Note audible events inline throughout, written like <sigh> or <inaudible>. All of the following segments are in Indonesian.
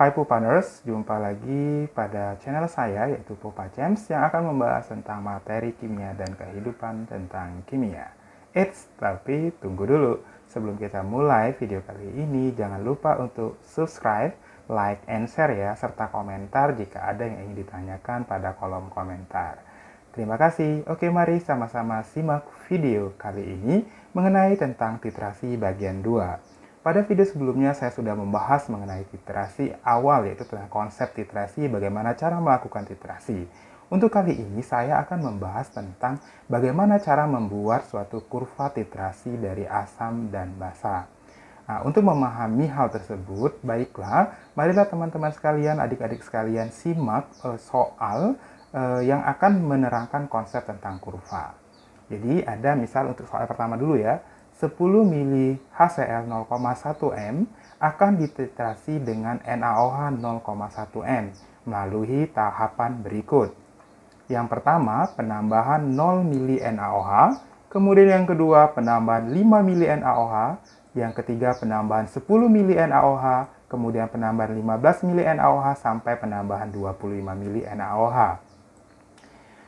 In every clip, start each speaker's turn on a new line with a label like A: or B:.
A: Hai Pupaners, jumpa lagi pada channel saya yaitu Pupa James yang akan membahas tentang materi kimia dan kehidupan tentang kimia. Eits, tapi tunggu dulu. Sebelum kita mulai video kali ini, jangan lupa untuk subscribe, like, and share ya, serta komentar jika ada yang ingin ditanyakan pada kolom komentar. Terima kasih. Oke, mari sama-sama simak video kali ini mengenai tentang titrasi bagian 2. Pada video sebelumnya saya sudah membahas mengenai titrasi awal yaitu tentang konsep titrasi bagaimana cara melakukan titrasi. Untuk kali ini saya akan membahas tentang bagaimana cara membuat suatu kurva titrasi dari asam dan basa. Nah, untuk memahami hal tersebut, baiklah, marilah teman-teman sekalian, adik-adik sekalian simak uh, soal uh, yang akan menerangkan konsep tentang kurva. Jadi ada misal untuk soal pertama dulu ya. 10 mili HCl 0,1M akan dititrasi dengan NaOH 0,1M melalui tahapan berikut. Yang pertama, penambahan 0 mili NaOH, kemudian yang kedua penambahan 5 mili NaOH, yang ketiga penambahan 10 mili NaOH, kemudian penambahan 15 mili NaOH sampai penambahan 25 mili NaOH.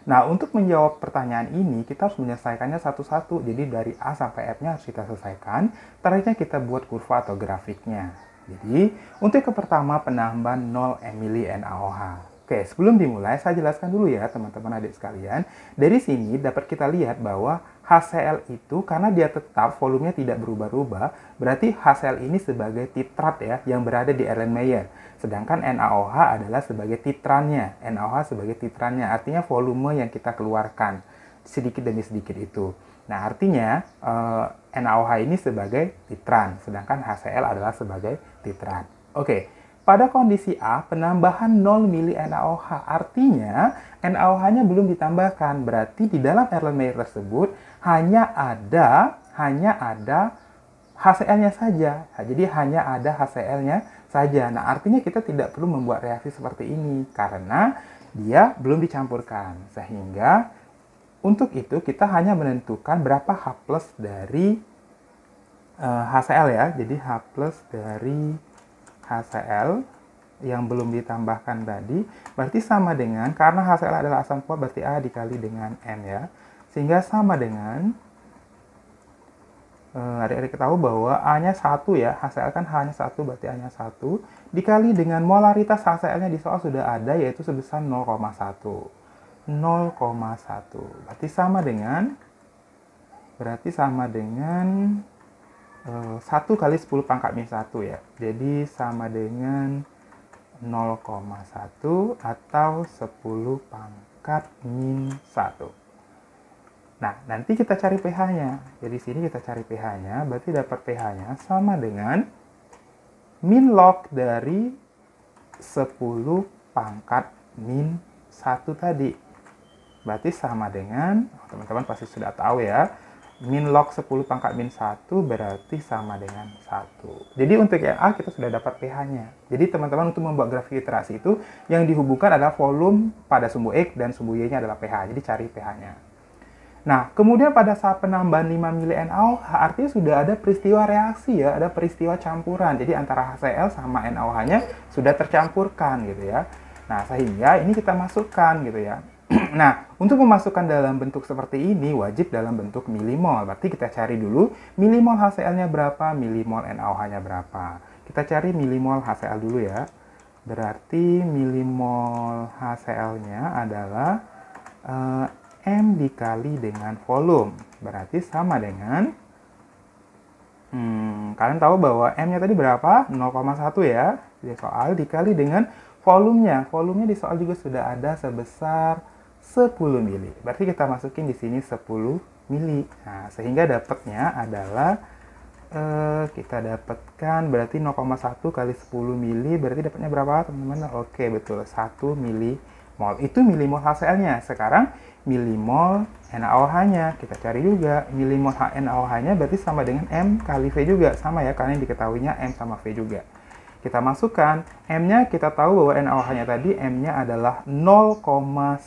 A: Nah, untuk menjawab pertanyaan ini, kita harus menyelesaikannya satu-satu. Jadi dari A sampai F-nya harus kita selesaikan. Terakhirnya kita buat kurva atau grafiknya. Jadi, untuk yang pertama penambahan 0 Emily NaOH. Oke, sebelum dimulai saya jelaskan dulu ya teman-teman adik sekalian. Dari sini dapat kita lihat bahwa HCl itu karena dia tetap volumenya tidak berubah-ubah, berarti HCl ini sebagai titrat ya yang berada di Erlenmeyer. Sedangkan NaOH adalah sebagai titrannya. NaOH sebagai titrannya, artinya volume yang kita keluarkan sedikit demi sedikit itu. Nah, artinya eh, NaOH ini sebagai titran, sedangkan HCl adalah sebagai titran. Oke. Pada kondisi A, penambahan 0 mili NaOH, artinya NaOH-nya belum ditambahkan. Berarti di dalam Erlenmeyer tersebut hanya ada hanya ada HCl-nya saja. Jadi hanya ada HCl-nya saja. Nah, artinya kita tidak perlu membuat reaksi seperti ini karena dia belum dicampurkan. Sehingga untuk itu kita hanya menentukan berapa H plus dari uh, eh, HCl ya. Jadi H plus dari HCl yang belum ditambahkan tadi berarti sama dengan karena HCl adalah asam kuat berarti A dikali dengan N ya. Sehingga sama dengan Eh, adik-adik ketahui bahwa A-nya 1 ya, HCl kan hanya 1 berarti A-nya 1, dikali dengan molaritas HCl-nya di soal sudah ada yaitu sebesar 0,1. 0,1. Berarti sama dengan berarti sama dengan e, eh, 1 kali 10 pangkat minus 1 ya. Jadi sama dengan 0,1 atau 10 pangkat min 1. Nah, nanti kita cari pH-nya. Jadi ya, sini kita cari pH-nya, berarti dapat pH-nya sama dengan min log dari 10 pangkat min 1 tadi. Berarti sama dengan, teman-teman pasti sudah tahu ya, min log 10 pangkat min 1 berarti sama dengan 1. Jadi untuk yang A kita sudah dapat pH-nya. Jadi teman-teman untuk membuat grafik iterasi itu yang dihubungkan adalah volume pada sumbu X dan sumbu Y-nya adalah pH. Jadi cari pH-nya. Nah, kemudian pada saat penambahan 5 mili NaOH, artinya sudah ada peristiwa reaksi ya, ada peristiwa campuran. Jadi antara HCl sama NaOH-nya sudah tercampurkan gitu ya. Nah, sehingga ini kita masukkan gitu ya. <clears throat> nah, untuk memasukkan dalam bentuk seperti ini wajib dalam bentuk milimol. Berarti kita cari dulu milimol HCl-nya berapa, milimol NaOH-nya berapa. Kita cari milimol HCl dulu ya. Berarti milimol HCl-nya adalah eh, M dikali dengan volume. Berarti sama dengan hmm, kalian tahu bahwa M-nya tadi berapa? 0,1 ya. Jadi soal dikali dengan volumenya. Volumenya di soal juga sudah ada sebesar 10 mili. Berarti kita masukin di sini 10 mili. Nah, sehingga dapatnya adalah eh, kita dapatkan berarti 0,1 kali 10 mili berarti dapatnya berapa teman-teman? Oke, betul. 1 mili mol itu milimol HCL-nya. Sekarang milimol NaOH-nya. Kita cari juga milimol NaOH-nya berarti sama dengan M kali V juga. Sama ya, karena yang diketahuinya M sama V juga. Kita masukkan M-nya, kita tahu bahwa NaOH-nya tadi M-nya adalah 0,1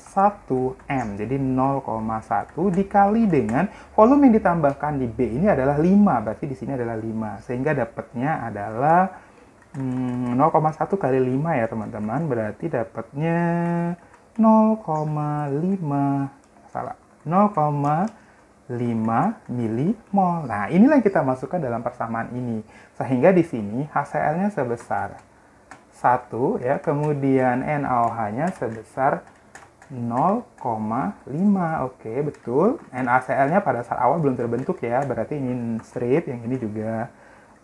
A: M. Jadi 0,1 dikali dengan volume yang ditambahkan di B ini adalah 5. Berarti di sini adalah 5. Sehingga dapatnya adalah hmm, 0,1 kali 5 ya teman-teman berarti dapatnya 0,5 salah 0,5 milimol. Nah, inilah yang kita masukkan dalam persamaan ini. Sehingga di sini HCl-nya sebesar 1 ya, kemudian NaOH-nya sebesar 0,5. Oke, betul. NaCl-nya pada saat awal belum terbentuk ya, berarti ini strip yang ini juga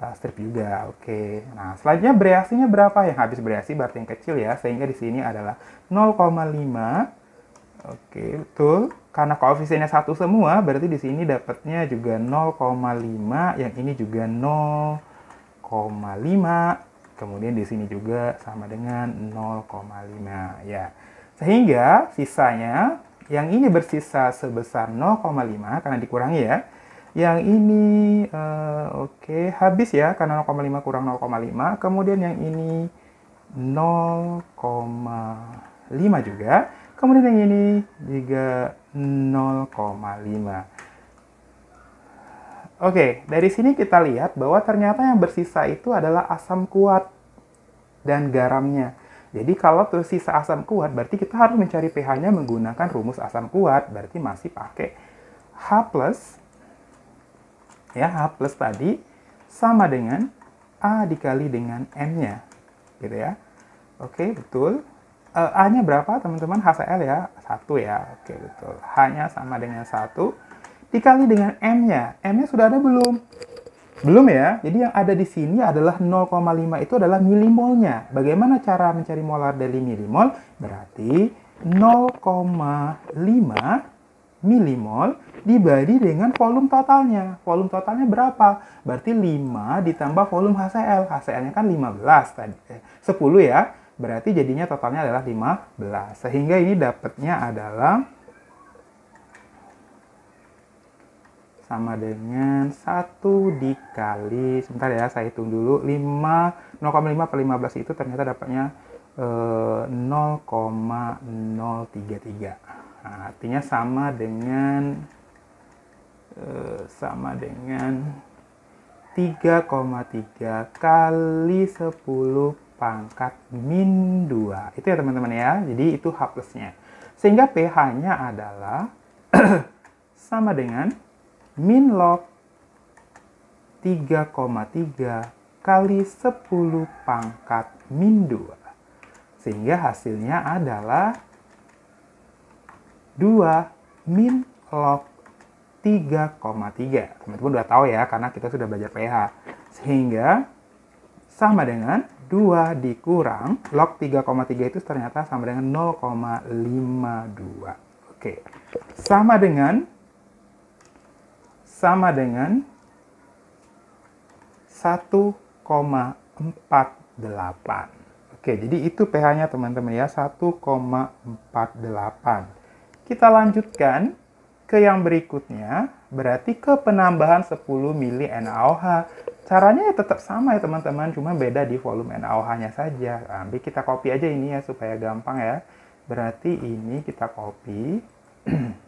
A: uh, strip juga. Oke. Okay. Nah, selanjutnya bereaksinya berapa? Yang habis bereaksi berarti yang kecil ya, sehingga di sini adalah 0,5. Oke, okay, betul. Karena koefisiennya satu semua, berarti di sini dapatnya juga 0,5, yang ini juga 0,5. Kemudian di sini juga sama dengan 0,5 ya. Sehingga sisanya yang ini bersisa sebesar 0,5 karena dikurangi ya yang ini uh, oke okay, habis ya karena 0,5 kurang 0,5. Kemudian yang ini 0,5 juga. Kemudian yang ini juga 0,5. Oke, dari sini kita lihat bahwa ternyata yang bersisa itu adalah asam kuat dan garamnya. Jadi kalau tersisa asam kuat, berarti kita harus mencari pH-nya menggunakan rumus asam kuat, berarti masih pakai H plus ya H plus tadi sama dengan A dikali dengan N-nya gitu ya oke betul E, A-nya berapa teman-teman HCl ya satu ya oke betul H-nya sama dengan satu dikali dengan M-nya M-nya sudah ada belum belum ya jadi yang ada di sini adalah 0,5 itu adalah milimolnya bagaimana cara mencari molar dari milimol berarti 0,5 milimol dibagi dengan volume totalnya. Volume totalnya berapa? Berarti 5 ditambah volume HCl. HCl-nya kan 15 tadi. Eh, 10 ya. Berarti jadinya totalnya adalah 15. Sehingga ini dapatnya adalah sama dengan 1 dikali, sebentar ya saya hitung dulu, 5, 0,5 per 15 itu ternyata dapatnya eh, 0,033. Nah, artinya sama dengan eh, sama dengan 3,3 kali 10 pangkat min 2. Itu ya teman-teman ya. Jadi itu H plusnya. Sehingga pH-nya adalah <clears throat> sama dengan min log 3,3 kali 10 pangkat min 2. Sehingga hasilnya adalah 2 min log 3,3. Teman-teman udah tahu ya, karena kita sudah belajar PH. Sehingga sama dengan 2 dikurang log 3,3 itu ternyata sama dengan 0,52. Oke. Sama dengan sama dengan 1,48. Oke, jadi itu pH-nya teman-teman ya, 1,48. Kita lanjutkan ke yang berikutnya, berarti ke penambahan 10 mili NaOH. Caranya ya tetap sama ya teman-teman, cuma beda di volume NaOH-nya saja. Ambil kita copy aja ini ya, supaya gampang ya. Berarti ini kita copy. <clears throat>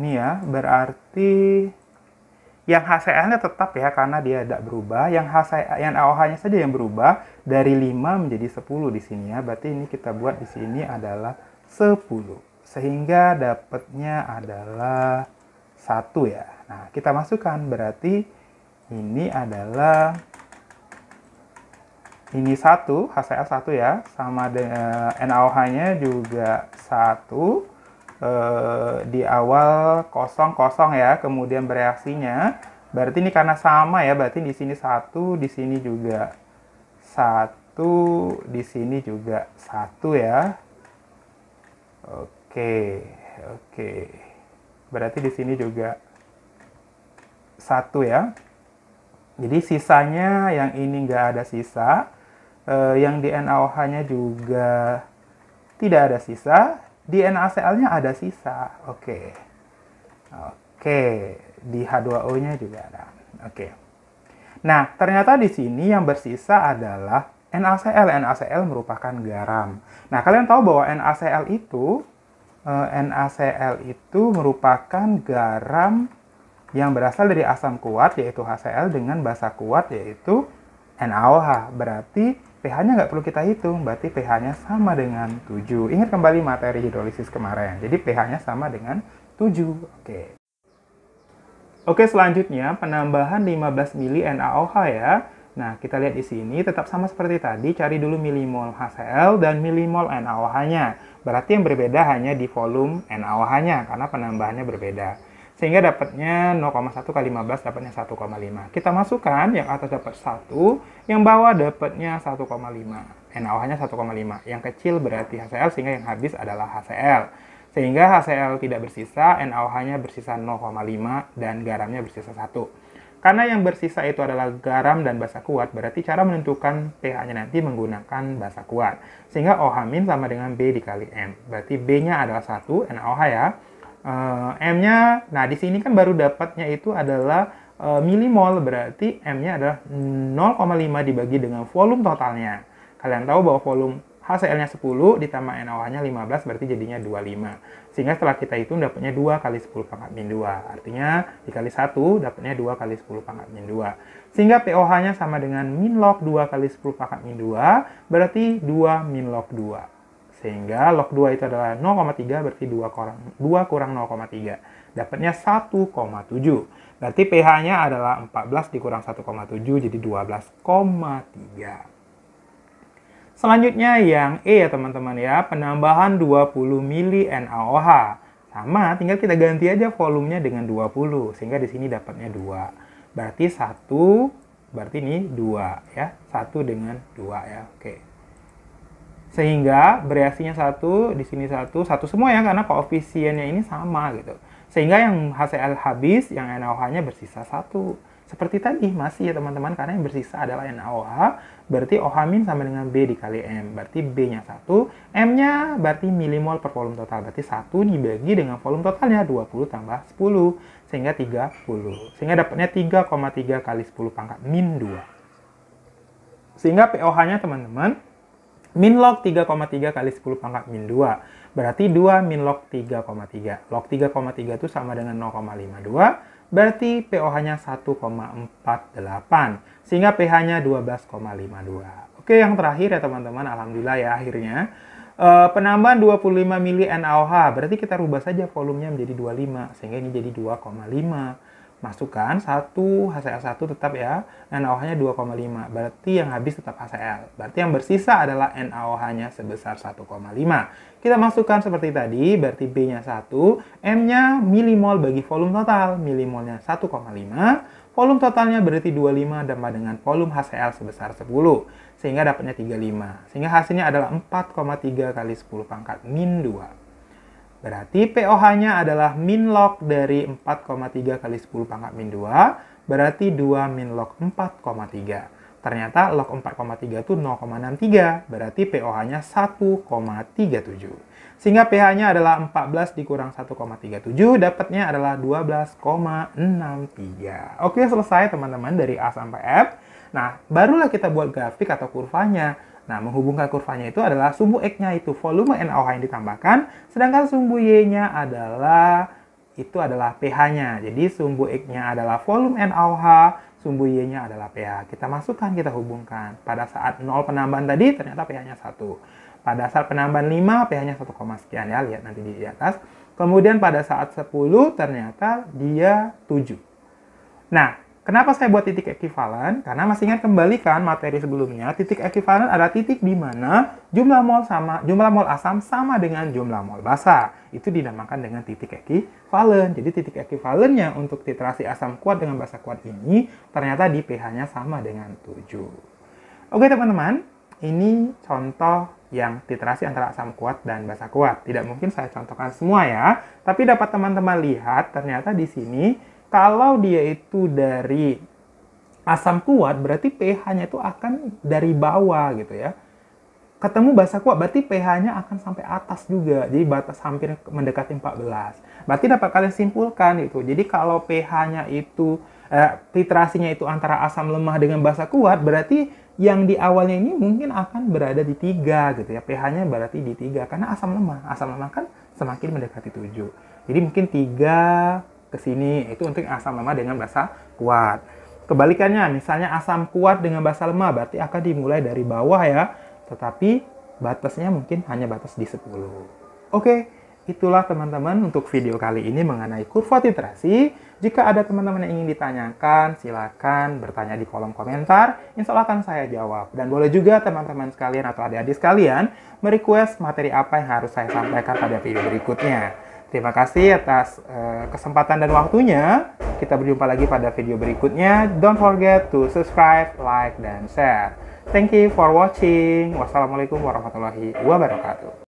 A: ini ya, berarti yang HCl-nya tetap ya karena dia tidak berubah, yang HCl yang naoh nya saja yang berubah dari 5 menjadi 10 di sini ya. Berarti ini kita buat di sini adalah 10. Sehingga dapatnya adalah 1 ya. Nah, kita masukkan berarti ini adalah ini 1, HCl 1 ya, sama dengan eh, NaOH-nya juga 1 eh, di awal kosong-kosong ya, kemudian bereaksinya. Berarti ini karena sama ya, berarti di sini satu, di sini juga satu, di sini juga satu ya. Oke, oke. Berarti di sini juga satu ya. Jadi sisanya yang ini nggak ada sisa, eh, yang di NaOH-nya juga tidak ada sisa, di NaCl-nya ada sisa. Oke. Oke, di H2O-nya juga ada. Oke. Nah, ternyata di sini yang bersisa adalah NaCl. NaCl merupakan garam. Nah, kalian tahu bahwa NaCl itu eh, NaCl itu merupakan garam yang berasal dari asam kuat yaitu HCl dengan basa kuat yaitu NaOH. Berarti pH-nya nggak perlu kita hitung, berarti pH-nya sama dengan 7. Ingat kembali materi hidrolisis kemarin. Jadi pH-nya sama dengan 7. Oke. Oke, selanjutnya penambahan 15 mili NaOH ya. Nah, kita lihat di sini tetap sama seperti tadi, cari dulu milimol HCl dan milimol NaOH-nya. Berarti yang berbeda hanya di volume NaOH-nya karena penambahannya berbeda. Sehingga dapatnya 0,1 kali 15 dapatnya 1,5. Kita masukkan yang atas dapat 1, yang bawah dapatnya 1,5. NaOH-nya 1,5. Yang kecil berarti HCl sehingga yang habis adalah HCl. Sehingga HCl tidak bersisa, NaOH-nya bersisa 0,5 dan garamnya bersisa 1. Karena yang bersisa itu adalah garam dan basa kuat, berarti cara menentukan pH-nya nanti menggunakan basa kuat. Sehingga OH- sama dengan B dikali M. Berarti B-nya adalah 1, NaOH ya. E, M-nya, nah di sini kan baru dapatnya itu adalah e, eh, milimol, berarti M-nya adalah 0,5 dibagi dengan volume totalnya. Kalian tahu bahwa volume HCl-nya 10 ditambah noh nya 15 berarti jadinya 25. Sehingga setelah kita hitung dapatnya 2 kali 10 pangkat min 2. Artinya dikali 1 dapatnya 2 kali 10 pangkat min 2. Sehingga POH-nya sama dengan min log 2 kali 10 pangkat min 2 berarti 2 min log 2. Sehingga log 2 itu adalah 0,3 berarti 2 kurang, 2 kurang 0,3. Dapatnya 1,7. Berarti pH-nya adalah 14 dikurang 1,7 jadi 12,3. Selanjutnya yang E ya teman-teman ya, penambahan 20 mili NaOH. Sama, tinggal kita ganti aja volumenya dengan 20, sehingga di sini dapatnya 2. Berarti 1, berarti ini 2 ya. 1 dengan 2 ya, oke. Sehingga bereaksinya 1, di sini 1, 1 semua ya, karena koefisiennya ini sama gitu. Sehingga yang HCl habis, yang NaOH-nya bersisa 1. Seperti tadi, masih ya teman-teman, karena yang bersisa adalah NaOH, berarti OH- sama dengan B dikali M. Berarti B-nya 1, M-nya berarti milimol per volume total. Berarti 1 dibagi dengan volume totalnya 20 tambah 10, sehingga 30. Sehingga dapatnya 3,3 kali 10 pangkat min 2. Sehingga POH-nya teman-teman, min log 3,3 kali 10 pangkat min 2. Berarti 2 min log 3,3. Log 3,3 itu sama dengan 0,52 berarti POH-nya 1,48 sehingga pH-nya 12,52. Oke, yang terakhir ya teman-teman, alhamdulillah ya akhirnya e, penambahan 25 mili NaOH berarti kita rubah saja volumenya menjadi 25 sehingga ini jadi 2,5 masukkan 1 HCl1 tetap ya, NaOH-nya 2,5. Berarti yang habis tetap HCl. Berarti yang bersisa adalah NaOH-nya sebesar 1,5. Kita masukkan seperti tadi, berarti B-nya 1, M-nya milimol bagi volume total. Milimolnya 1,5, volume totalnya berarti 25 tambah dengan volume HCl sebesar 10. Sehingga dapatnya 35. Sehingga hasilnya adalah 4,3 kali 10 pangkat min 2. Berarti POH-nya adalah min log dari 4,3 kali 10 pangkat min 2, berarti 2 min log 4,3. Ternyata log 4,3 itu 0,63, berarti POH-nya 1,37. Sehingga pH-nya adalah 14 dikurang 1,37, dapatnya adalah 12,63. Oke, selesai teman-teman dari A sampai F. Nah, barulah kita buat grafik atau kurvanya. Nah, menghubungkan kurvanya itu adalah sumbu X-nya itu volume NaOH yang ditambahkan, sedangkan sumbu Y-nya adalah itu adalah pH-nya. Jadi sumbu X-nya adalah volume NaOH, sumbu Y-nya adalah pH. Kita masukkan, kita hubungkan. Pada saat 0 penambahan tadi ternyata pH-nya 1. Pada saat penambahan 5 pH-nya 1, sekian ya, lihat nanti di atas. Kemudian pada saat 10 ternyata dia 7. Nah, Kenapa saya buat titik ekivalen? Karena masih ingat kembali kan materi sebelumnya, titik ekivalen adalah titik di mana jumlah mol sama jumlah mol asam sama dengan jumlah mol basa. Itu dinamakan dengan titik ekivalen. Jadi titik ekivalennya untuk titrasi asam kuat dengan basa kuat ini ternyata di pH-nya sama dengan 7. Oke teman-teman, ini contoh yang titrasi antara asam kuat dan basa kuat. Tidak mungkin saya contohkan semua ya, tapi dapat teman-teman lihat ternyata di sini kalau dia itu dari asam kuat, berarti pH-nya itu akan dari bawah gitu ya. Ketemu basa kuat, berarti pH-nya akan sampai atas juga. Jadi batas hampir mendekati 14. Berarti dapat kalian simpulkan itu. Jadi kalau pH-nya itu, eh, titrasinya itu antara asam lemah dengan basa kuat, berarti yang di awalnya ini mungkin akan berada di tiga gitu ya pH-nya berarti di tiga karena asam lemah asam lemah kan semakin mendekati 7 jadi mungkin tiga ke sini itu untuk asam lemah dengan basa kuat. Kebalikannya misalnya asam kuat dengan basa lemah berarti akan dimulai dari bawah ya. Tetapi batasnya mungkin hanya batas di 10. Oke, itulah teman-teman untuk video kali ini mengenai kurva titrasi. Jika ada teman-teman yang ingin ditanyakan, silakan bertanya di kolom komentar. Insya Allah akan saya jawab. Dan boleh juga teman-teman sekalian atau adik-adik sekalian merequest materi apa yang harus saya sampaikan pada video berikutnya. Terima kasih atas uh, kesempatan dan waktunya. Kita berjumpa lagi pada video berikutnya. Don't forget to subscribe, like, dan share. Thank you for watching. Wassalamualaikum warahmatullahi wabarakatuh.